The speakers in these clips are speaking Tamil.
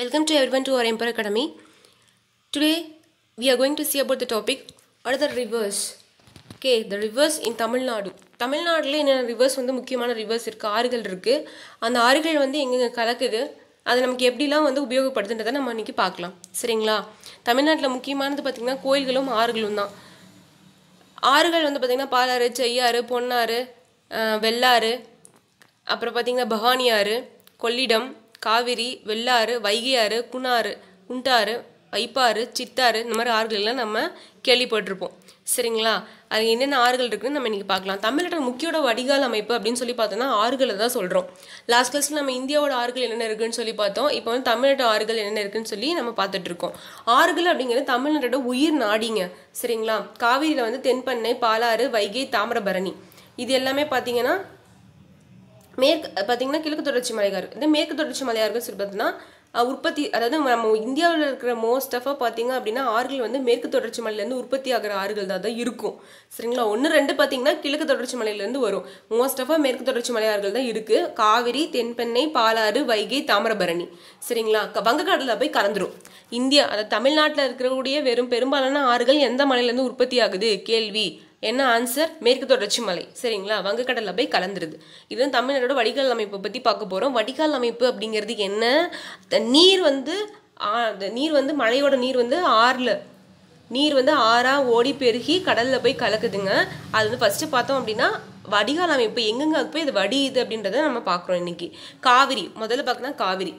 Welcome to everyone to our Emperor Academy. Today we are going to see about the topic or the rivers. Okay, the rivers in Tamil Nadu. தமிழ் என்னென்ன ரிவர்ஸ் வந்து முக்கியமான ரிவர்ஸ் இருக்குது ஆறுகள் இருக்குது அந்த ஆறுகள் வந்து எங்கெங்கே கலக்குது அதை நமக்கு எப்படிலாம் வந்து உபயோகப்படுதுன்றதை நம்ம இன்றைக்கி பார்க்கலாம் சரிங்களா தமிழ்நாட்டில் முக்கியமானது பார்த்திங்கன்னா கோயில்களும் ஆறுகளும் தான் ஆறுகள் வந்து பார்த்திங்கன்னா பாலாறு செய்யாறு பொன்னாறு வெள்ளாறு அப்புறம் பார்த்திங்கன்னா பவானி ஆறு கொள்ளிடம் காவிரி வெள்ளாறு வைகையாறு குணாறு குண்டாறு வைப்பாறு சித்தாறு இந்த மாதிரி எல்லாம் நம்ம கேள்விப்பட்டிருப்போம் சரிங்களா அது என்னென்ன ஆறுகள் இருக்குதுன்னு நம்ம இன்றைக்கி பார்க்கலாம் தமிழ்நாட்டோட முக்கியோட வடிகால் அமைப்பு அப்படின்னு சொல்லி பார்த்தோம்னா ஆறுகளை தான் சொல்கிறோம் லாஸ்ட் கிளாஸில் நம்ம இந்தியாவோட ஆறுகள் என்னென்ன இருக்குன்னு சொல்லி பார்த்தோம் இப்போ வந்து தமிழ்நாட்டு ஆறுகள் என்னென்ன இருக்குன்னு சொல்லி நம்ம பார்த்துட்ருக்கோம் ஆறுகள் அப்படிங்கிறது தமிழ்நாட்டோட உயிர் நாடிங்க சரிங்களா காவிரியில் வந்து தென்பண்ணை பாலாறு வைகை தாமிரபரணி இது எல்லாமே பார்த்தீங்கன்னா மேற்கு பார்த்தீங்கன்னா கிழக்கு தொடர்ச்சி மலையாக இந்த மேற்கு தொடர்ச்சி மலையாக இருக்குன்னு சொல்லி பார்த்தீங்கன்னா உற்பத்தி அதாவது நம்ம இந்தியாவில் இருக்கிற மோஸ்ட் ஆஃபாக பார்த்தீங்க அப்படின்னா ஆறுகள் வந்து மேற்கு தொடர்ச்சி மலையிலேருந்து உற்பத்தி ஆகிற ஆறுகள் தான் தான் இருக்கும் சரிங்களா ஒன்று ரெண்டு பார்த்திங்கன்னா கிழக்கு தொடர்ச்சி மலையிலேருந்து வரும் மோஸ்ட் ஆஃபாக மேற்கு தொடர்ச்சி மலையாறுகள் தான் இருக்குது காவிரி தென்பெண்ணை பாலாறு வைகை தாமிரபரணி சரிங்களா வங்கக்கடலில் போய் கலந்துரும் இந்தியா அதாவது தமிழ்நாட்டில் இருக்கக்கூடிய வெறும் பெரும்பாலான ஆறுகள் எந்த மலையிலேருந்து உற்பத்தி ஆகுது கேள்வி என்ன ஆன்சர் மேற்கு தொடர்ச்சி மலை சரிங்களா வங்கக்கடலில் போய் கலந்துருது இதுதான் தமிழ்நாடோட வடிகால் அமைப்பை பற்றி பார்க்க போகிறோம் வடிகால் அமைப்பு அப்படிங்கிறது என்ன நீர் வந்து நீர் வந்து மழையோட நீர் வந்து ஆறில் நீர் வந்து ஆறாக ஓடி பெருகி கடலில் போய் கலக்குதுங்க அது வந்து ஃபஸ்ட்டு பார்த்தோம் அப்படின்னா வடிகால் அமைப்பு எங்கெங்கே போய் இது வடியுது அப்படின்றத நம்ம பார்க்குறோம் இன்றைக்கி காவிரி முதல்ல பார்த்தோன்னா Kaveri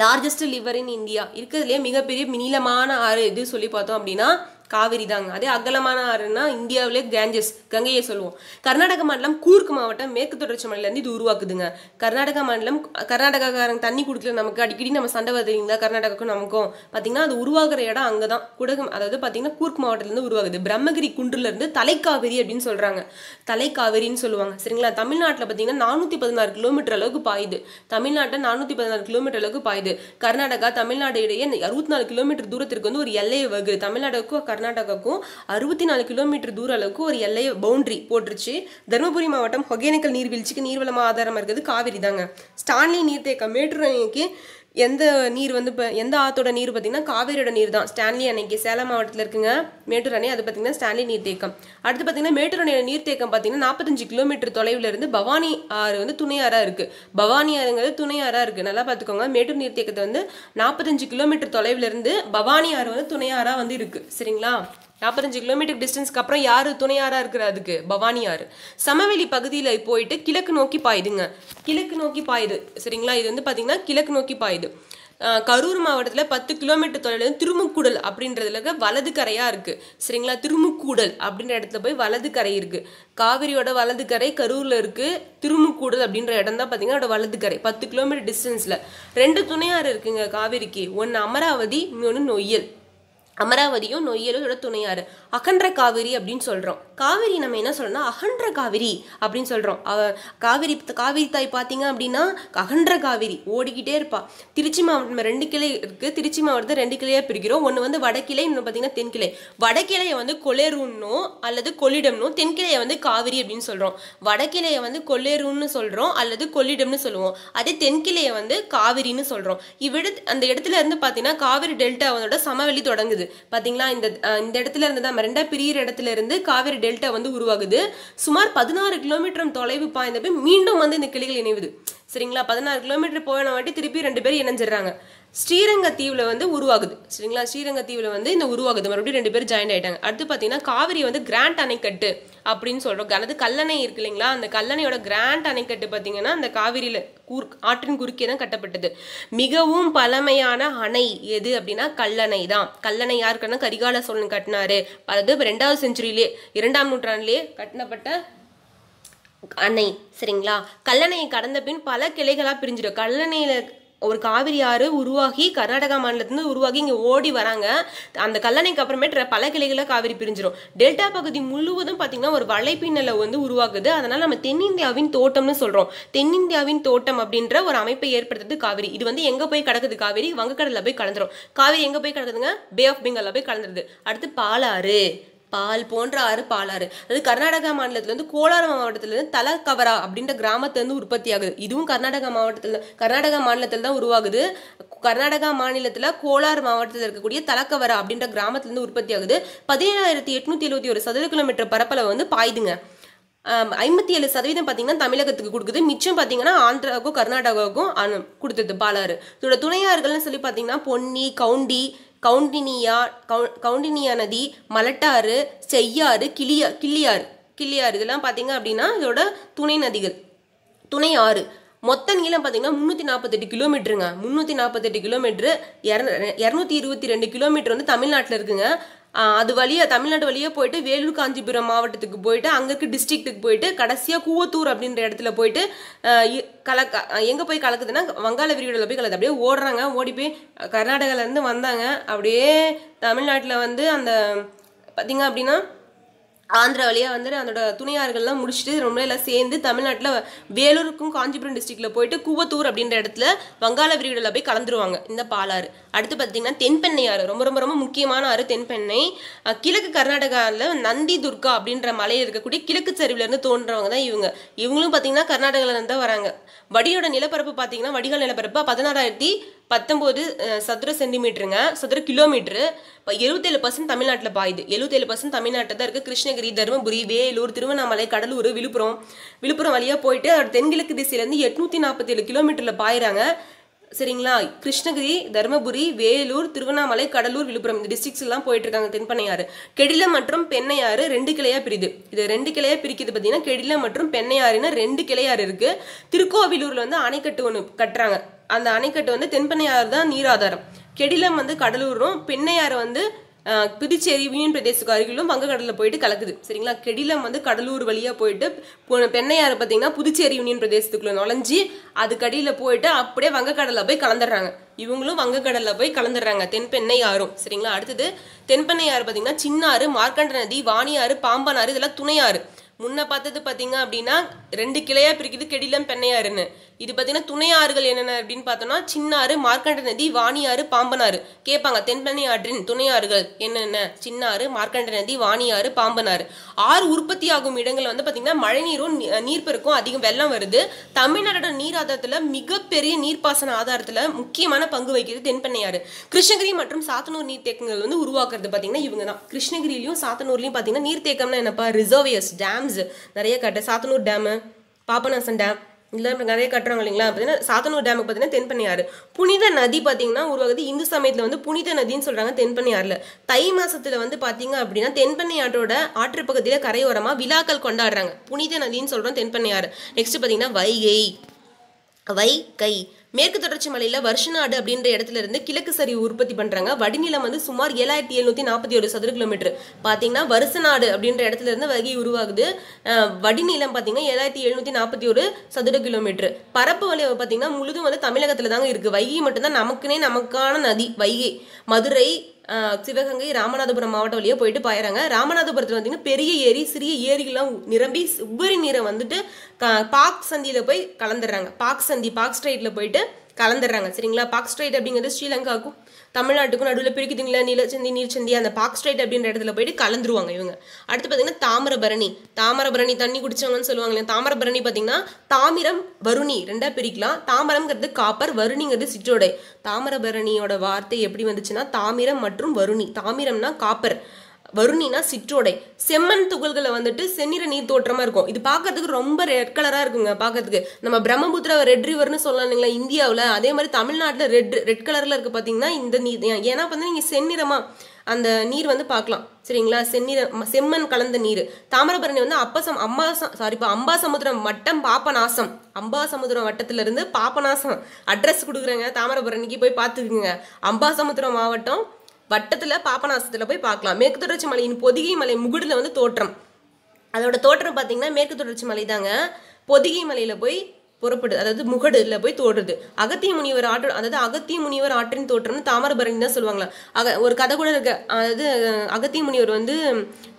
largest river in India இருக்கிறதுலேயே மிகப்பெரிய நீளமான ஆறு எது சொல்லி பார்த்தோம் அப்படின்னா காவிரி தாங்க அதே அகலமான ஆறுனா இந்தியாவிலே கேஞ்சஸ் கங்கையை சொல்லுவோம் கர்நாடக மாநிலம் கூர்க் மாவட்டம் மேற்கு தொடர்ச்சி மலையிலேருந்து இது உருவாக்குதுங்க கர்நாடக மாநிலம் கர்நாடகாக்காரங்க தண்ணி குடுக்கல நமக்கு அடிக்கடி நம்ம சண்டை வருதுங்களா கர்நாடகாக்கும் நமக்கும் பார்த்தீங்கன்னா அது உருவாகிற இடம் அங்கே தான் குடகம் அதாவது பார்த்தீங்கன்னா கூர்க் மாவட்டத்திலேருந்து உருவாகுது பிரம்மகிரி இருந்து தலைக்காவிரி அப்படின்னு சொல்கிறாங்க தலைக்காவிரின்னு சொல்லுவாங்க சரிங்களா தமிழ்நாட்டில் பார்த்தீங்கன்னா நானூற்றி பதினாறு கிலோமீட்டர் அளவுக்கு பாயுது தமிழ்நாட்டில் நானூற்றி பதினாறு கிலோமீட்டர் அளவுக்கு பாயுது கர்நாடகா தமிழ்நாடு இடையே அறுபத்தி நாலு கிலோமீட்டர் தூரத்திற்கு வந்து ஒரு எல்லையை வகு தமிழ்நாடுக்கும் கர்நாடகாவுக்கும் அறுபத்தி நாலு கிலோமீட்டர் தூர அளவுக்கு ஒரு எல்லை பவுண்டரி போட்டுருச்சு தருமபுரி மாவட்டம் ஒகேனக்கல் நீர்வீழ்ச்சிக்கு நீர்வளமாக ஆதாரமாக இருக்கிறது காவிரி தாங்க ஸ்டான்லி நீர்த்தேக்கம் மேட்டூர் அணைக்கு எந்த நீர் வந்து இப்போ எந்த ஆத்தோட நீர் பார்த்திங்கன்னா காவேரியோட நீர் தான் ஸ்டான்லி அன்னைக்கு சேலம் மாவட்டத்தில் இருக்குங்க மேட்டூர் அணை அது பார்த்திங்கன்னா ஸ்டான்லி நீர்த்தேக்கம் அடுத்து பார்த்திங்கன்னா மேட்டூர் அணையோட நீர்த்தேக்கம் பார்த்திங்கன்னா நாற்பத்தஞ்சு கிலோமீட்டர் தொலைவில் இருந்து பவானி ஆறு வந்து துணையாராக இருக்குது பவானி ஆறுங்கிறது துணையாராக இருக்குது நல்லா பார்த்துக்கோங்க மேட்டூர் நீர்த்தேக்கத்தை வந்து நாற்பத்தஞ்சு கிலோமீட்டர் தொலைவில் இருந்து பவானி ஆறு வந்து துணையாராக வந்து இருக்குது சரிங்களா நாற்பத்தஞ்சு கிலோமீட்டர் டிஸ்டன்ஸ்க்கு அப்புறம் யார் துணையாரா இருக்கிற அதுக்கு பவானி ஆறு சமவெளி பகுதியில் போயிட்டு கிழக்கு நோக்கி பாயுதுங்க கிழக்கு நோக்கி பாயுது சரிங்களா இது வந்து பார்த்தீங்கன்னா கிழக்கு நோக்கி பாயுது கரூர் மாவட்டத்தில் பத்து கிலோமீட்டர் தொலைவில் திருமுக்கூடல் அப்படின்றதுல வலது கரையாக இருக்குது சரிங்களா திருமுக்கூடல் அப்படின்ற இடத்துல போய் வலது கரை இருக்குது காவிரியோட வலது கரை கரூரில் இருக்குது திருமுக்கூடல் அப்படின்ற இடம் தான் பார்த்தீங்கன்னா வலது கரை பத்து கிலோமீட்டர் டிஸ்டன்ஸில் ரெண்டு துணையாறு இருக்குங்க காவிரிக்கு ஒன்று அமராவதி இன்னொன்று நொய்யல் அமராவதியும் நொய்யலோட துணையாறு அகன்ற காவிரி அப்படின்னு சொல்கிறோம் காவிரி நம்ம என்ன சொல்கிறோம்னா அகன்ற காவிரி அப்படின்னு சொல்கிறோம் காவிரி காவிரி தாய் பார்த்தீங்க அப்படின்னா அகன்ற காவிரி ஓடிக்கிட்டே இருப்பா திருச்சி மாவட்டம் ரெண்டு கிளை இருக்குது திருச்சி மாவட்டத்தை ரெண்டு கிளையா பிரிக்கிறோம் ஒன்று வந்து வடக்கிளை இன்னொன்று பார்த்தீங்கன்னா தென்கிளை வடக்கிளையை வந்து கொலேருன்னோ அல்லது கொள்ளிடம்னோ தென்கிளையை வந்து காவிரி அப்படின்னு சொல்கிறோம் வடக்கிளையை வந்து கொல்லேருன்னு சொல்கிறோம் அல்லது கொள்ளிடம்னு சொல்லுவோம் அதே தென்கிளையை வந்து காவிரின்னு சொல்கிறோம் இவ்விட அந்த இடத்துல இருந்து பார்த்தீங்கன்னா காவிரி டெல்டாவோட சமவெளி தொடங்குது பார்த்தீங்களா இந்த இந்த இடத்துல இருந்து தான் ரெண்டாக பிரியிற இடத்துல இருந்து காவேரி டெல்டா வந்து உருவாகுது சுமார் பதினாறு கிலோமீட்டர் தொலைவு பாய்ந்த போய் மீண்டும் வந்து இந்த கிளிகள் இணைவுது சரிங்களா பதினாறு கிலோமீட்டர் போயின வாட்டி திருப்பி ரெண்டு பேரும் இணைஞ்சிடுறாங்க ஸ்ரீரங்க தீவில் வந்து உருவாகுது சரிங்களா ஸ்ரீரங்க தீவில் வந்து இந்த உருவாகுது மறுபடியும் ரெண்டு பேரும் ஜாயின் ஆகிட்டாங்க அடுத்து பார்த்தீங்கன்னா காவிரி வந்து கிராண்ட் அணைக்கட்டு அப்படின்னு சொல்கிறோம் அதாவது கல்லணை இருக்கு இல்லைங்களா அந்த கல்லணையோட கிராண்ட் அணைக்கட்டு பார்த்தீங்கன்னா அந்த காவிரியில் கூர் ஆற்றின் குறுக்கே தான் கட்டப்பட்டது மிகவும் பழமையான அணை எது அப்படின்னா கல்லணை தான் கல்லணை யாருக்குன்னா கரிகால சோழன் கட்டினாரு அதாவது ரெண்டாவது செஞ்சுரியிலே இரண்டாம் நூற்றாண்டுலேயே கட்டினப்பட்ட அணை சரிங்களா கல்லணையை கடந்த பின் பல கிளைகளாக பிரிஞ்சிடும் கல்லணையில் ஒரு காவிரி ஆறு உருவாகி கர்நாடகா மாநிலத்திலிருந்து உருவாகி இங்கே ஓடி வராங்க அந்த கல்லணைக்கு அப்புறமேட்டு பல கிளைகளாக காவிரி பிரிஞ்சிடும் டெல்டா பகுதி முழுவதும் பார்த்திங்கன்னா ஒரு வலைப்பின்னலை வந்து உருவாகுது அதனால் நம்ம தென்னிந்தியாவின் தோட்டம்னு சொல்கிறோம் தென்னிந்தியாவின் தோட்டம் அப்படின்ற ஒரு அமைப்பை ஏற்படுத்துறது காவிரி இது வந்து எங்கே போய் கிடக்குது காவிரி வங்கக்கடலில் போய் கலந்துரும் காவிரி எங்கே போய் கிடக்குதுங்க பே ஆஃப் பெங்காலில் போய் கலந்துருது அடுத்து பாலாறு பால் போன்ற ஆறு பாலாறு அது கர்நாடகா மாநிலத்திலேருந்து கோலார இருந்து தலக்கவரா அப்படின்ற இருந்து உற்பத்தி ஆகுது இதுவும் கர்நாடகா மாவட்டத்தில் கர்நாடகா மாநிலத்தில் தான் உருவாகுது கர்நாடகா மாநிலத்தில் கோலார் மாவட்டத்தில் இருக்கக்கூடிய தலக்கவரா அப்படின்ற இருந்து உற்பத்தி ஆகுது பதினேழாயிரத்தி எட்நூற்றி எழுபத்தி ஒரு சதுர கிலோமீட்டர் பரப்பளவு வந்து பாயுதுங்க ஐம்பத்தி ஏழு சதவீதம் பார்த்தீங்கன்னா தமிழகத்துக்கு கொடுக்குது மிச்சம் பார்த்தீங்கன்னா ஆந்திராவுக்கும் கர்நாடகாவுக்கும் கொடுத்தது பாலாறு இதோட துணையாறுகள்னு சொல்லி பார்த்தீங்கன்னா பொன்னி கவுண்டி கவுண்டினியா கவு கவுண்டினியா நதி மலட்டாறு செய்யாறு கிளியா கிளியாறு கிளியாறு இதெல்லாம் பார்த்தீங்க அப்படின்னா இதோட துணை நதிகள் துணை ஆறு மொத்த நீளம் பார்த்தீங்கன்னா முந்நூற்றி நாற்பத்தெட்டு கிலோமீட்டருங்க முந்நூற்றி நாற்பத்தெட்டு கிலோமீட்ரு இரநூத்தி இருபத்தி ரெண்டு கிலோமீட்டர் வந்து தமிழ்நாட்டில் இருக்குங்க அது வழியாக தமிழ்நாடு வழியாக போயிட்டு வேலூர் காஞ்சிபுரம் மாவட்டத்துக்கு போயிட்டு அங்கேக்கு டிஸ்ட்ரிக்ட்டுக்கு போயிட்டு கடைசியாக கூவத்தூர் அப்படின்ற இடத்துல போயிட்டு கலக்க எங்கே போய் கலக்குதுன்னா வங்காள விரிவில் போய் கலக்குது அப்படியே ஓடுறாங்க ஓடி போய் கர்நாடகாலேருந்து வந்தாங்க அப்படியே தமிழ்நாட்டில் வந்து அந்த பார்த்தீங்க அப்படின்னா ஆந்திரா வழியாக வந்துட்டு அதோட துணையார்கள்லாம் முடிச்சுட்டு ரொம்ப எல்லாம் சேர்ந்து தமிழ்நாட்டில் வேலூருக்கும் காஞ்சிபுரம் டிஸ்ட்ரிக்டில் போயிட்டு கூவத்தூர் அப்படின்ற இடத்துல வங்காள விரிகுடலில் போய் கலந்துருவாங்க இந்த பாலாறு அடுத்து பார்த்தீங்கன்னா தென்பெண்ணை ஆறு ரொம்ப ரொம்ப ரொம்ப முக்கியமான ஆறு தென்பெண்ணை கிழக்கு கர்நாடகாவில் நந்தி துர்கா அப்படின்ற மலையில் இருக்கக்கூடிய கிழக்கு சரிவிலேருந்து தோன்றவங்க தான் இவங்க இவங்களும் பார்த்தீங்கன்னா கர்நாடகாவிலேருந்து தான் வராங்க வடியோட நிலப்பரப்பு பார்த்தீங்கன்னா வடிகால் நிலப்பரப்பு பதினாறாயிரத்தி பத்தொம்போது சதுர சென்டிமீட்டருங்க சதுர கிலோமீட்டரு இப்போ எழுபத்தேழு பர்சன்ட் தமிழ்நாட்டில் பாயுது எழுபத்தேழு பர்சன்ட் தமிழ்நாட்டில் தான் இருக்குது கிருஷ்ணகிரி தருமபுரி வேலூர் திருவண்ணாமலை கடலூர் விழுப்புரம் விழுப்புரம் வழியாக போயிட்டு அதோட தென்கிழக்கு திசையிலேருந்து எட்நூற்றி நாற்பத்தேழு கிலோமீட்டரில் பாயிறாங்க சரிங்களா கிருஷ்ணகிரி தருமபுரி வேலூர் திருவண்ணாமலை கடலூர் விழுப்புரம் இந்த டிஸ்ட்ரிக்ஸ்லாம் போயிட்டு இருக்காங்க தென்பண்ணையாறு கெடில மற்றும் பெண்ணையாறு ரெண்டு கிளையா பிரிது இது ரெண்டு கிளையா பிரிக்கிறது பார்த்தீங்கன்னா கெடில மற்றும் பெண்ணையாறுன்னு ரெண்டு கிளையாறு இருக்கு திருக்கோவிலூர்ல வந்து அணைக்கட்டு ஒன்று கட்டுறாங்க அந்த அணைக்கட்டு வந்து தென்பெண்ணையாறு தான் நீராதாரம் கெடிலம் வந்து கடலூரும் பெண்ணையாறு வந்து புதுச்சேரி யூனியன் பிரதேசத்துக்கு அருகிலும் வங்கக்கடலில் போயிட்டு கலக்குது சரிங்களா கெடிலம் வந்து கடலூர் வழியாக போயிட்டு பெண்ணையாறு பார்த்தீங்கன்னா புதுச்சேரி யூனியன் பிரதேசத்துக்குள்ள நுழைஞ்சி கடியில் போயிட்டு அப்படியே வங்கக்கடலில் போய் கலந்துடுறாங்க இவங்களும் வங்கக்கடலில் போய் கலந்துடுறாங்க தென்பெண்ணை ஆறும் சரிங்களா அடுத்தது தென்பெண்ணை ஆறு பார்த்தீங்கன்னா சின்னாறு மார்க்கண்ட நதி வாணியாறு பாம்பனாறு இதெல்லாம் துணையாறு முன்ன பார்த்தது பார்த்தீங்க அப்படின்னா ரெண்டு கிளையாக பிரிக்குது கெடிலம் ஆறுன்னு இது பார்த்தீங்கன்னா துணையாறுகள் என்னென்ன அப்படின்னு பார்த்தோம்னா சின்னாறு மார்க்கண்ட நதி வாணியாறு பாம்பனாறு கேட்பாங்க தென்பெண்ணை ஆற்றின் துணையாறுகள் என்னென்ன சின்னாறு மார்க்கண்ட நதி வாணியாறு பாம்பனாறு ஆறு உற்பத்தி ஆகும் இடங்கள் வந்து பார்த்தீங்கன்னா மழைநீரும் நீர்ப்பெருக்கும் அதிகம் வெள்ளம் வருது தமிழ்நாடோட நீர் ஆதாரத்தில் மிகப்பெரிய நீர்ப்பாசன ஆதாரத்தில் முக்கியமான பங்கு வகிக்கிறது தென்பெண்ணையாறு கிருஷ்ணகிரி மற்றும் சாத்தனூர் நீர்த்தேக்கங்கள் வந்து உருவாக்குறது பார்த்தீங்கன்னா இவங்க தான் கிருஷ்ணகிரியிலையும் சாத்தனூர்லையும் பார்த்தீங்கன்னா நீர்த்தேக்கம்னா என்னப்பா ரிசர்வியர்ஸ் டேம் டேம்ஸ் நிறைய கட்ட சாத்தனூர் டேமு பாபநாசன் டேம் இதெல்லாம் நிறைய கட்டுறாங்க இல்லைங்களா பார்த்தீங்கன்னா சாத்தனூர் டேமுக்கு பார்த்தீங்கன்னா தென்பண்ணையாறு புனித நதி பார்த்தீங்கன்னா உருவாகுது இந்து சமயத்தில் வந்து புனித நதின்னு சொல்கிறாங்க தென்பண்ணையாறில் தை மாதத்தில் வந்து பார்த்தீங்க அப்படின்னா தென்பண்ணை ஆற்றோட ஆற்றுப்பகுதியில் கரையோரமாக விழாக்கள் கொண்டாடுறாங்க புனித நதின்னு சொல்கிறோம் தென்பண்ணையாறு நெக்ஸ்ட் பார்த்தீங்கன்னா வைகை வைகை மேற்கு தொடர்ச்சி மலையில் வருஷநாடு அப்படின்ற இடத்துல இருந்து கிழக்கு சரி உற்பத்தி பண்ணுறாங்க வடிநிலம் வந்து சுமார் ஏழாயிரத்தி எழுநூற்றி நாற்பத்தி ஒரு சதுர கிலோமீட்டர் பார்த்தீங்கன்னா வருஷநாடு அப்படின்ற இடத்துல இருந்து வகை உருவாகுது வடிநிலம் பாத்தீங்கன்னா ஏழாயிரத்தி எழுநூற்றி நாற்பத்தி ஒரு சதுர கிலோமீட்டர் பரப்பு வலை பார்த்தீங்கன்னா முழுதும் வந்து தமிழகத்தில் தாங்க இருக்குது வைகை மட்டும்தான் நமக்குனே நமக்கான நதி வைகை மதுரை சிவகங்கை ராமநாதபுரம் மாவட்டம் வழியாக போயிட்டு பாயிறாங்க ராமநாதபுரத்தில் வந்தீங்கன்னா பெரிய ஏரி சிறிய ஏரிகள்லாம் நிரம்பி உபரி நீரை வந்துட்டு க பாக் சந்தியில் போய் கலந்துடுறாங்க பாக் சந்தி பாக் ஸ்ட்ரைட்டில் போயிட்டு கலந்துடுறாங்க சரிங்களா பாக் ஸ்ட்ரைட் அப்படிங்கிறது ஸ்ரீலங்காவுக்கும் தமிழ்நாட்டுக்கும் நடுவில் பிரிக்குதுங்களா நிலச்சந்தி நீர்ச்சந்தி அந்த பாக் ஸ்ட்ரைட் அப்படின்ற இடத்துல போயிட்டு கலந்துருவாங்க இவங்க அடுத்து பார்த்தீங்கன்னா தாமிரபரணி தாமிரபரணி தண்ணி குடிச்சவங்கன்னு சொல்லுவாங்க தாமிரபரணி பார்த்தீங்கன்னா தாமிரம் வருணி ரெண்டாக பிரிக்கலாம் தாமரம்ங்கிறது காப்பர் வருணிங்கிறது சிற்றோடை தாமிரபரணியோட வார்த்தை எப்படி வந்துச்சுன்னா தாமிரம் மற்றும் வருணி தாமிரம்னா காப்பர் வருணினா சிற்றோடை செம்மண் துகள்களை வந்துட்டு செந்நிற நீர் தோற்றமாக இருக்கும் இது பார்க்கறதுக்கு ரொம்ப ரெட் கலராக இருக்குங்க பார்க்கறதுக்கு நம்ம பிரம்மபுத்திரா ரெட் ரிவர்னு சொல்லலாம் இல்லைங்களா இந்தியாவில் அதே மாதிரி தமிழ்நாட்டில் ரெட் ரெட் கலரில் இருக்குது பார்த்தீங்கன்னா இந்த நீர் ஏன்னா வந்து நீங்கள் செந்நிறமாக அந்த நீர் வந்து பார்க்கலாம் சரிங்களா செந்நிற செம்மண் கலந்த நீர் தாமிரபரணி வந்து அப்பசம் அம்பாசம் சாரிப்பா அம்பா சமுத்திரம் வட்டம் பாப்பநாசம் அம்பா சமுத்திரம் வட்டத்திலிருந்து பாப்பநாசம் அட்ரஸ் கொடுக்குறேங்க தாமிரபரணிக்கு போய் பார்த்துக்குங்க அம்பா சமுத்திரம் மாவட்டம் வட்டத்தில் பாபநாசத்தில் போய் பார்க்கலாம் மேற்கு தொடர்ச்சி மலையின் பொதிகை மலை முகுடில் வந்து தோற்றம் அதோட தோற்றம் பார்த்தீங்கன்னா மேற்கு தொடர்ச்சி மலை தாங்க பொதிகை மலையில் போய் புறப்படுது அதாவது முகடுல போய் தோடுறது அகத்திய முனிவர் ஆற்று அதாவது அகத்திய முனிவர் ஆற்றின் தோற்றம்னு தாமரபரணி தான் சொல்லுவாங்களா அக ஒரு கதை கூட இருக்க அதாவது அகத்திய முனிவர் வந்து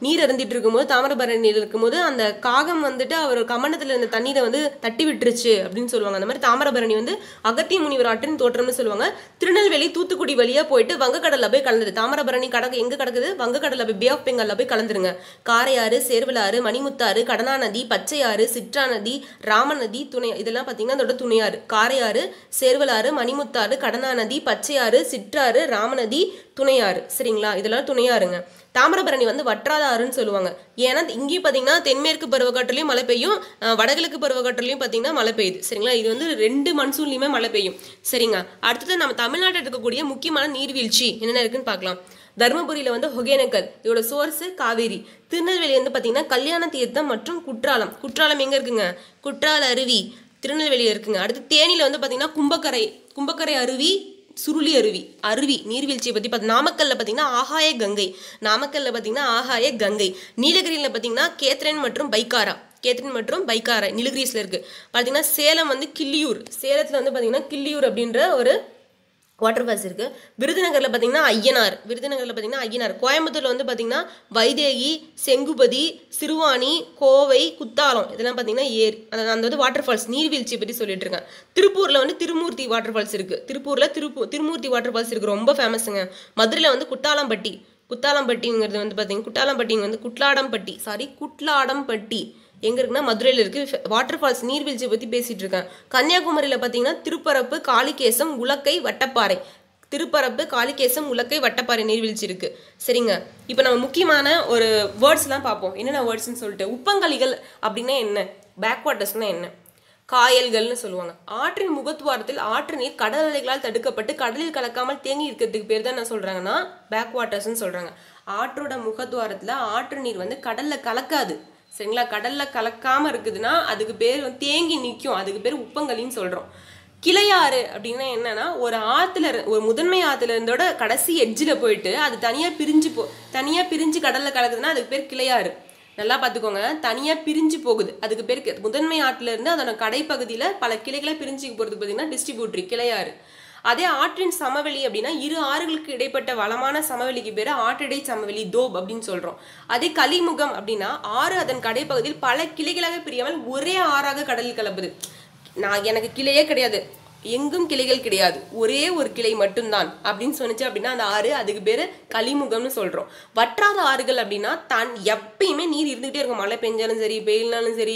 நீர் அருந்திட்டு இருக்கும்போது இருக்கும் இருக்கும்போது அந்த காகம் வந்துட்டு அவர் கமனத்தில் இருந்த தண்ணீரை வந்து தட்டி விட்டுருச்சு அப்படின்னு சொல்லுவாங்க அந்த மாதிரி தாமரபரணி வந்து அகத்திய முனிவர் ஆற்றின் தோற்றம்னு சொல்லுவாங்க திருநெல்வேலி தூத்துக்குடி வழியாக போயிட்டு வங்கக்கடலில் போய் கலந்துது தாமரபரணி கடக்கு எங்கே கிடக்குது வங்கக்கடலில் போய் பே ஆஃப் பெங்காலில் போய் கலந்துருங்க காரையாறு சேர்வலாறு மணிமுத்தாறு கடனாநதி பச்சையாறு சிற்றா நதி ராமநதி துணை இதெல்லாம் பார்த்தீங்கன்னா அதோட துணையாறு காரையாறு சேர்வலாறு மணிமுத்தாறு கடனாநதி பச்சையாறு சிற்றாறு ராமநதி துணையாறு சரிங்களா இதெல்லாம் துணையாறுங்க தாமிரபரணி வந்து வற்றாத ஆறுன்னு சொல்லுவாங்க ஏன்னா இங்கேயும் பார்த்தீங்கன்னா தென்மேற்கு பருவக்காற்றுலையும் மழை பெய்யும் வடகிழக்கு பருவக்காற்றுலையும் பார்த்தீங்கன்னா மழை பெய்யுது சரிங்களா இது வந்து ரெண்டு மன்சூன்லையுமே மழை பெய்யும் சரிங்க அடுத்தது நம்ம தமிழ்நாட்டில் இருக்கக்கூடிய முக்கியமான நீர்வீழ்ச்சி என்னென்ன இருக்குன்னு பார்க்கலாம் தருமபுரியில் வந்து ஒகேனக்கல் இதோட சோர்ஸு காவேரி திருநெல்வேலி வந்து பார்த்தீங்கன்னா கல்யாண தீர்த்தம் மற்றும் குற்றாலம் குற்றாலம் எங்கே இருக்குங்க குற்றால அருவி திருநெல்வேலியில் இருக்குங்க அடுத்து தேனியில் வந்து பார்த்திங்கன்னா கும்பக்கரை கும்பக்கரை அருவி சுருளி அருவி அருவி நீர்வீழ்ச்சியை பற்றி பார்த்து நாமக்கல்ல பார்த்தீங்கன்னா ஆகாய கங்கை நாமக்கல்ல பார்த்தீங்கன்னா ஆகாய கங்கை நீலகிரியில் பார்த்தீங்கன்னா கேத்ரன் மற்றும் பைக்காரா கேத்ரன் மற்றும் பைக்காரா நீலகிரிஸில் இருக்குது பார்த்தீங்கன்னா சேலம் வந்து கிள்ளியூர் சேலத்தில் வந்து பார்த்தீங்கன்னா கிள்ளியூர் அப்படின்ற ஒரு வாட்டர் ஃபால்ஸ் இருக்குது விருதுநகரில் பார்த்தீங்கன்னா ஐயனார் விருதுநகரில் பார்த்தீங்கன்னா ஐயனார் கோயம்புத்தூரில் வந்து பார்த்திங்கன்னா வைதேகி செங்குபதி சிறுவாணி கோவை குத்தாலம் இதெல்லாம் பார்த்தீங்கன்னா ஏர் அந்த அந்த வந்து வாட்டர் ஃபால்ஸ் நீர்வீழ்ச்சி பற்றி சொல்லிட்டு இருக்கேன் திருப்பூரில் வந்து திருமூர்த்தி வாட்டர் ஃபால்ஸ் இருக்குது திருப்பூரில் திருப்பூர் திருமூர்த்தி வாட்டர் ஃபால்ஸ் இருக்குது ரொம்ப ஃபேமஸுங்க மதுரையில் வந்து குத்தாலம்பட்டி குத்தாலம்பட்டிங்கிறது வந்து பார்த்தீங்கன்னா குட்டாலம்பட்டிங்க வந்து குட்லாடம்பட்டி சாரி குட்லாடம்பட்டி எங்கே இருக்குன்னா மதுரையில் இருக்குது வாட்டர் ஃபால்ஸ் நீர்வீழ்ச்சியை பற்றி பேசிகிட்டு இருக்கேன் கன்னியாகுமரியில் பாத்தீங்கன்னா திருப்பரப்பு காளிகேசம் உலக்கை வட்டப்பாறை திருப்பரப்பு காளிகேசம் உலக்கை வட்டப்பாறை நீர்வீழ்ச்சி இருக்குது சரிங்க இப்போ நம்ம முக்கியமான ஒரு வேர்ட்ஸ்லாம் பார்ப்போம் என்னென்ன வேர்ட்ஸ் சொல்லிட்டு உப்பங்கலிகள் அப்படின்னா என்ன பேக்வாட்டர்ஸ்னால் என்ன காயல்கள்னு சொல்லுவாங்க ஆற்றின் முகத்துவாரத்தில் ஆற்று நீர் கடல் அலைகளால் தடுக்கப்பட்டு கடலில் கலக்காமல் தேங்கி இருக்கிறதுக்கு பேர் தான் என்ன சொல்கிறாங்கன்னா பேக்வாட்டர்ஸ்னு சொல்கிறாங்க ஆற்றோட முகத்துவாரத்தில் ஆற்று நீர் வந்து கடலில் கலக்காது சரிங்களா கடலில் கலக்காமல் இருக்குதுன்னா அதுக்கு பேர் தேங்கி நிற்கும் அதுக்கு பேர் உப்பங்கலின்னு சொல்கிறோம் கிளையாறு அப்படின்னா என்னன்னா ஒரு ஆற்றுல ஒரு முதன்மை ஆற்றுல இருந்தோட கடைசி எட்ஜில் போயிட்டு அது தனியாக பிரிஞ்சு போ தனியாக பிரிஞ்சு கடலில் கலக்குதுன்னா அதுக்கு பேர் கிளையாறு நல்லா பார்த்துக்கோங்க தனியாக பிரிஞ்சு போகுது அதுக்கு பேர் முதன்மை ஆற்றுல இருந்து அதோட கடைப்பகுதியில் பல கிளைகளை பிரிஞ்சு போகிறதுக்கு பார்த்தீங்கன்னா டிஸ்ட்ரிபியூட்ரி கிளையாறு அதே ஆற்றின் சமவெளி அப்படின்னா இரு ஆறுகளுக்கு இடைப்பட்ட வளமான சமவெளிக்கு பேர் ஆற்றடை சமவெளி தோப் அப்படின்னு சொல்கிறோம் அதே கலிமுகம் அப்படின்னா ஆறு அதன் கடைப்பகுதியில் பல கிளைகளாக பிரியாமல் ஒரே ஆறாக கடலில் கலப்புது நான் எனக்கு கிளையே கிடையாது எங்கும் கிளைகள் கிடையாது ஒரே ஒரு கிளை மட்டும்தான் அப்படின்னு சொன்னிச்சு அப்படின்னா அந்த ஆறு அதுக்கு பேர் கலிமுகம்னு சொல்கிறோம் வற்றாத ஆறுகள் அப்படின்னா தான் எப்பயுமே நீர் இருந்துகிட்டே இருக்கும் மழை பெஞ்சாலும் சரி பெயிலாலும் சரி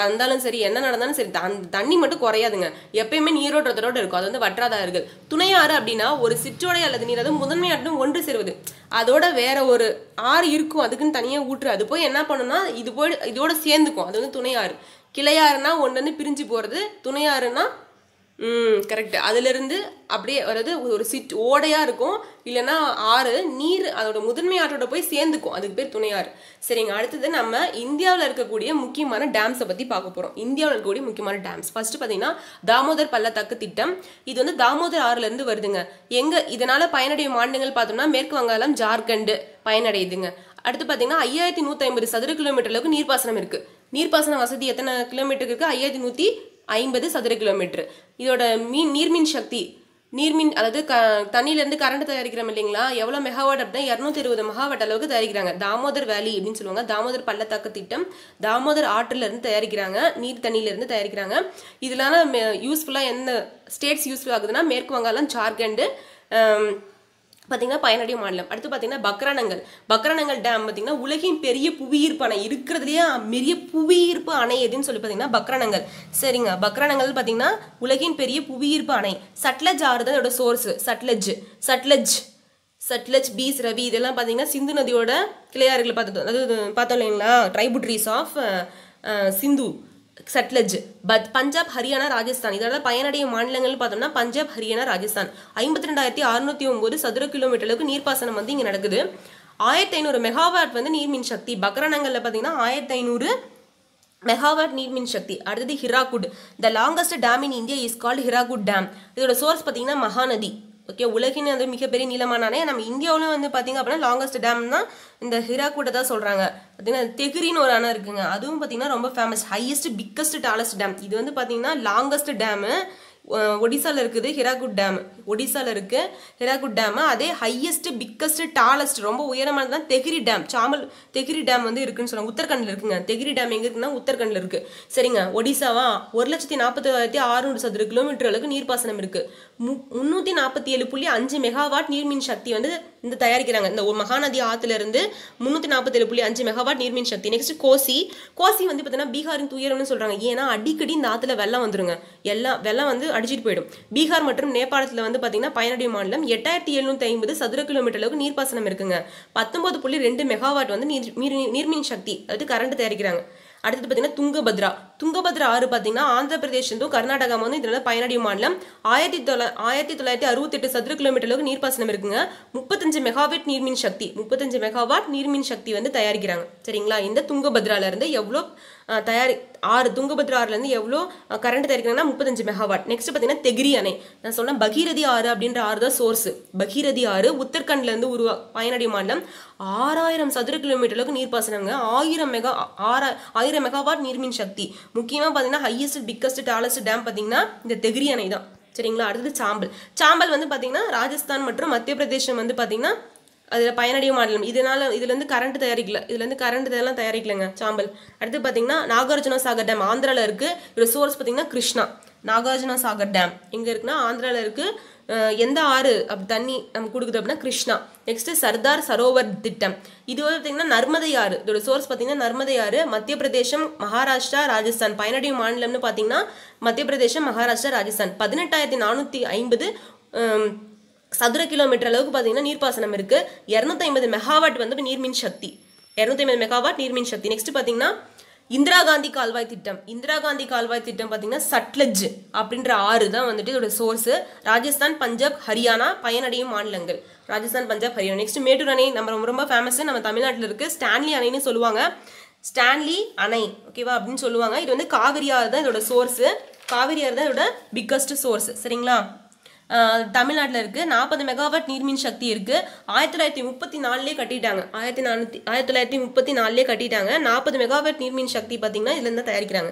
வந்தாலும் சரி என்ன நடந்தாலும் சரி தன் தண்ணி மட்டும் குறையாதுங்க எப்பயுமே நீரோட்டத்தோடு இருக்கும் அது வந்து வற்றாத ஆறுகள் துணையாறு அப்படின்னா ஒரு சிற்றோடை அல்லது நீர் அது முதன்மையாட்டும் ஒன்று சேருவது அதோட வேற ஒரு ஆறு இருக்கும் அதுக்குன்னு தனியாக ஊற்று அது போய் என்ன பண்ணுன்னா இது போய் இதோட சேர்ந்துக்கும் அது வந்து துணையாறு கிளையாறுனா ஒன்று வந்து பிரிஞ்சு போகிறது துணையாறுனா ம் கரெக்ட் அதுலேருந்து அப்படியே அதாவது ஒரு சிட் ஓடையாக இருக்கும் இல்லைன்னா ஆறு நீர் அதோட முதன்மை ஆற்றோட போய் சேர்ந்துக்கும் அதுக்கு பேர் துணையாறு சரிங்க அடுத்தது நம்ம இந்தியாவில் இருக்கக்கூடிய முக்கியமான டேம்ஸை பற்றி பார்க்க போகிறோம் இந்தியாவில் இருக்கக்கூடிய முக்கியமான டேம்ஸ் ஃபஸ்ட்டு பார்த்தீங்கன்னா தாமோதர் பள்ளத்தாக்கு திட்டம் இது வந்து தாமோதர் ஆறுலேருந்து வருதுங்க எங்கே இதனால் பயனடைய மாநிலங்கள் பார்த்தோம்னா மேற்கு வங்காளம் ஜார்க்கண்டு பயனடையுதுங்க அடுத்து பார்த்தீங்கன்னா ஐயாயிரத்தி நூற்றி ஐம்பது சதுர கிலோமீட்டர் அளவுக்கு நீர்ப்பாசனம் இருக்குது நீர்ப்பாசன வசதி எத்தனை கிலோமீட்டருக்கு இருக்குது ஐயாயிரத்தி நூற்றி ஐம்பது சதுர கிலோமீட்டர் இதோட மீன் நீர்மின் சக்தி நீர்மின் அதாவது க தண்ணியிலேருந்து கரண்ட் தயாரிக்கிறோம் இல்லைங்களா எவ்வளோ மெகாவாட் அப்படின்னா இரநூத்தி இருபது மெகாவாட் அளவுக்கு தயாரிக்கிறாங்க தாமோதர் வேலி அப்படின்னு சொல்லுவாங்க தாமோதர் பள்ளத்தாக்கு திட்டம் தாமோதர் இருந்து தயாரிக்கிறாங்க நீர் தண்ணியிலேருந்து தயாரிக்கிறாங்க இதனால யூஸ்ஃபுல்லாக என்ன ஸ்டேட்ஸ் யூஸ்ஃபுல் ஆகுதுன்னா மேற்கு வங்காளம் ஜார்க்கண்டு பார்த்தீங்கன்னா பயனடைய மாநிலம் அடுத்து பார்த்தீங்கன்னா பக்ரானங்கள் பக்ரானங்கள் டேம் பார்த்தீங்கன்னா உலகின் பெரிய புவியீர்ப்பு அணை இருக்கிறதுலையே பெரிய புவியீர்ப்பு அணை எதுன்னு சொல்லி பார்த்தீங்கன்னா பக்ரானங்கள் சரிங்க பக்ரானங்கள் பார்த்தீங்கன்னா உலகின் பெரிய புவியீர்ப்பு அணை சட்லஜ் ஆறு தான் இதோட சோர்ஸ் சட்லஜ் சட்லஜ் சட்லஜ் பீஸ் ரவி இதெல்லாம் பார்த்தீங்கன்னா சிந்து நதியோட கிளையாறுகளை பார்த்து அதாவது பார்த்தோம் இல்லைங்களா ட்ரைபுட்ரிஸ் ஆஃப் சிந்து சட்லஜ் பத் பஞ்சாப் ஹரியானா ராஜஸ்தான் இதோட பயனடைய மாநிலங்கள் பார்த்தோம்னா பஞ்சாப் ஹரியானா ராஜஸ்தான் ஐம்பத்தி ரெண்டாயிரத்தி அறுநூத்தி ஒன்பது சதுர கிலோமீட்டர் அளவுக்கு நீர்ப்பாசனம் வந்து இங்கே நடக்குது ஆயிரத்தி ஐநூறு மெகாவாட் வந்து நீர்மின் சக்தி பக்ரணங்களில் பார்த்தீங்கன்னா ஆயிரத்தி ஐநூறு மெகாவாட் நீர்மின் சக்தி அடுத்தது Hirakud the longest dam in India is called Hirakud dam இதோட சோர்ஸ் பார்த்தீங்கன்னா மகாநதி ஓகே உலகின் வந்து மிகப்பெரிய நீளமான அணை நம்ம இந்தியாவிலும் வந்து பார்த்திங்க அப்படின்னா லாங்கஸ்ட் டேம் தான் இந்த ஹிராக்கூட்டை தான் சொல்கிறாங்க பார்த்திங்கன்னா தெகிரின்னு ஒரு அணை இருக்குங்க அதுவும் பார்த்திங்கன்னா ரொம்ப famous highest biggest tallest dam இது வந்து பார்த்திங்கன்னா லாங்கஸ்ட் டேமு ஒடிசாவில் இருக்குது ஹிராகுட் டேம் ஒடிசாவில் இருக்கு ஹிராகுட் டேமு அதே ஹையஸ்ட் பிக்கஸ்ட் டாலஸ்ட் ரொம்ப உயரமானது தான் தெகிரி டேம் சாமல் தெகிரி டேம் வந்து இருக்குன்னு சொல்லுவாங்க உத்தரகண்டில் இருக்குங்க தெகிரி டேம் எங்கே இருக்குன்னா உத்தரகண்டில் இருக்குது சரிங்க ஒடிசாவா ஒரு லட்சத்தி நாற்பத்தி ஆறுநூறு சதுர கிலோமீட்டர் அளவுக்கு நீர்ப்பாசனம் இருக்குது மு முந்நூற்றி நாற்பத்தி ஏழு புள்ளி அஞ்சு மெகாவாட் நீர்மின் சக்தி வந்து இந்த தயாரிக்கிறாங்க இந்த மகாநதி ஆற்றுலேருந்து முந்நூற்றி நாற்பத்தேழு புள்ளி அஞ்சு மெகாவாட் நீர்மின் சக்தி நெக்ஸ்ட் கோசி கோசி வந்து பார்த்தீங்கன்னா பீகாரின் துயரம்னு சொல்கிறாங்க ஏன்னா அடிக்கடி இந்த ஆற்றுல வெள்ளம் வந்துருங்க எல்லாம் வெள்ளம் வந்து அடிச்சிட்டு போயிடும் பீகார் மற்றும் நேபாளத்தில் வந்து பார்த்தீங்கன்னா பயனடை மாநிலம் எட்டாயிரத்தி எழுநூற்றி ஐம்பது சதுர கிலோமீட்டர் அளவுக்கு நீர்ப்பாசனம் இருக்குங்க பத்தொம்பது புள்ளி ரெண்டு மெகாவாட் வந்து நீர் நீர்மின் சக்தி அதாவது கரண்ட் தயாரிக்கிறாங்க அடுத்தது பார்த்தீங்கன்னா துங்கபத்ரா துங்கபத்ரா ஆறு பார்த்தீங்கன்னா ஆந்திர பிரதேசத்தும் கர்நாடகாவும் வந்து இதனால பயனடி மாநிலம் ஆயிரத்தி தொள்ளா ஆயிரத்தி தொள்ளாயிரத்தி அறுபத்தெட்டு சதுர கிலோமீட்டர் அளவுக்கு நீர்ப்பாசனம் இருக்குங்க முப்பத்தஞ்சு மெகாவாட் நீர்மின் சக்தி முப்பத்தஞ்சு மெகாவாட் நீர்மின் சக்தி வந்து தயாரிக்கிறாங்க சரிங்களா இந்த இருந்து எவ்வளோ தயாரி ஆறு துங்கபத்ரா ஆறுலேருந்து எவ்வளோ கரண்ட் தயாரிக்கிறாங்கன்னா முப்பத்தஞ்சு மெகாவாட் நெக்ஸ்ட் பார்த்தீங்கன்னா தெகிரி அணை நான் சொன்னேன் பகீரதி ஆறு அப்படின்ற ஆறு தான் சோர்ஸ் பகீரதி ஆறு உத்தரகண்ட்லேருந்து உருவா பயனடி மாநிலம் ஆறாயிரம் சதுர கிலோமீட்டர் அளவுக்கு நீர்ப்பாசனங்க ஆயிரம் மெகா ஆறா ஆயிரம் மெகாவாட் நீர்மின் சக்தி முக்கியமாக பார்த்தீங்கன்னா ஹையஸ்ட் பிக்கஸ்ட் டாலஸ்ட் டேம் பார்த்தீங்கன்னா இந்த தெகிரி அணை தான் சரிங்களா அடுத்தது சாம்பல் சாம்பல் வந்து பார்த்தீங்கன்னா ராஜஸ்தான் மற்றும் மத்திய பிரதேசம் வந்து பார்த்தீங்கன்னா அதில் பயனடைய மாநிலம் இதனால் இதுலேருந்து கரண்ட் தயாரிக்கல இதுலேருந்து கரண்ட் இதெல்லாம் தயாரிக்கலங்க சாம்பல் அடுத்து பார்த்தீங்கன்னா நாகார்ஜுன சாகர் டேம் ஆந்திராவில் இருக்குது ரிசோர்ஸ் பார்த்தீங்கன்னா கிருஷ்ணா நாகார்ஜுன சாகர் டேம் எங்கே இருக்குன்னா ஆந்திராவில் இருக்குது எந்த ஆறு அப்படி தண்ணி நம்ம கொடுக்குது அப்படின்னா கிருஷ்ணா நெக்ஸ்ட்டு சர்தார் சரோவர் திட்டம் இது வந்து பார்த்திங்கன்னா நர்மதை ஆறு இதோட சோர்ஸ் பார்த்திங்கன்னா நர்மதை ஆறு மத்திய பிரதேசம் மகாராஷ்டிரா ராஜஸ்தான் பயனடையும் மாநிலம்னு பார்த்திங்கன்னா மத்திய பிரதேசம் மகாராஷ்டிரா ராஜஸ்தான் பதினெட்டாயிரத்தி நானூற்றி ஐம்பது சதுர கிலோமீட்டர் அளவுக்கு பார்த்தீங்கன்னா நீர்ப்பாசனம் இருக்குது இரநூத்தி ஐம்பது மெகாவாட் வந்து நீர்மின் சக்தி இரநூத்தி ஐம்பது மெகாவாட் நீர்மின் சக்தி நெக்ஸ்ட் பார்த்தீங்கன்னா இந்திரா காந்தி கால்வாய் திட்டம் இந்திரா காந்தி கால்வாய் திட்டம் பார்த்தீங்கன்னா சட்லஜ் அப்படின்ற ஆறு தான் வந்துட்டு இதோட சோர்ஸு ராஜஸ்தான் பஞ்சாப் ஹரியானா பயனடையும் மாநிலங்கள் ராஜஸ்தான் பஞ்சாப் ஹரியானா நெக்ஸ்ட் மேட்டூர் அணை நம்ம ரொம்ப ரொம்ப ஃபேமஸ் நம்ம தமிழ்நாட்டில் இருக்குது ஸ்டான்லி அணைன்னு சொல்லுவாங்க ஸ்டான்லி அணை ஓகேவா அப்படின்னு சொல்லுவாங்க இது வந்து காவிரியார் தான் இதோட சோர்ஸு காவிரியார் தான் இதோட பிக்கஸ்ட் சோர்ஸ் சரிங்களா தமிழ்நாட்டில் இருக்குது நாற்பது மெகாவாட் நீர்மின் சக்தி இருக்குது ஆயிரத்தி தொள்ளாயிரத்தி முப்பத்தி நாலுலேயே கட்டிட்டாங்க ஆயிரத்தி நானூற்றி ஆயிரத்தி தொள்ளாயிரத்தி முப்பத்தி நாலுலேயே கட்டிட்டாங்க நாற்பது மெகாவாட் நீர்மின் சக்தி பார்த்திங்கன்னா இதுலேருந்து தயாரிக்கிறாங்க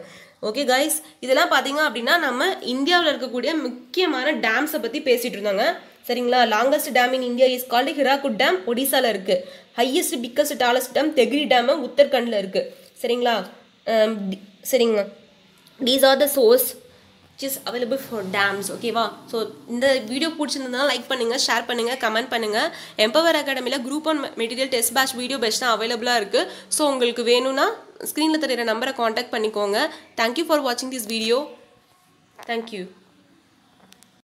ஓகே கைஸ் இதெல்லாம் பார்த்தீங்க அப்படின்னா நம்ம இந்தியாவில் இருக்கக்கூடிய முக்கியமான டேம்ஸை பற்றி பேசிகிட்டு இருந்தாங்க சரிங்களா longest dam in India is called Hirakud dam ஒடிசாவில் இருக்குது highest biggest tallest dam Tehri dam உத்தரகண்டில் இருக்குது சரிங்களா சரிங்க these are the source which is available for dams ஓகேவா ஸோ இந்த வீடியோ பிடிச்சிருந்ததுனா லைக் பண்ணுங்கள் ஷேர் பண்ணுங்கள் கமெண்ட் பண்ணுங்கள் எம்பவர் அகாடமியில் group one material test batch video batch தான் அவைலபிளாக இருக்குது ஸோ உங்களுக்கு வேணும்னா ஸ்க்ரீனில் தெரிகிற நம்பரை காண்டாக்ட் பண்ணிக்கோங்க தேங்க்யூ ஃபார் வாட்சிங் திஸ் வீடியோ தேங்க்யூ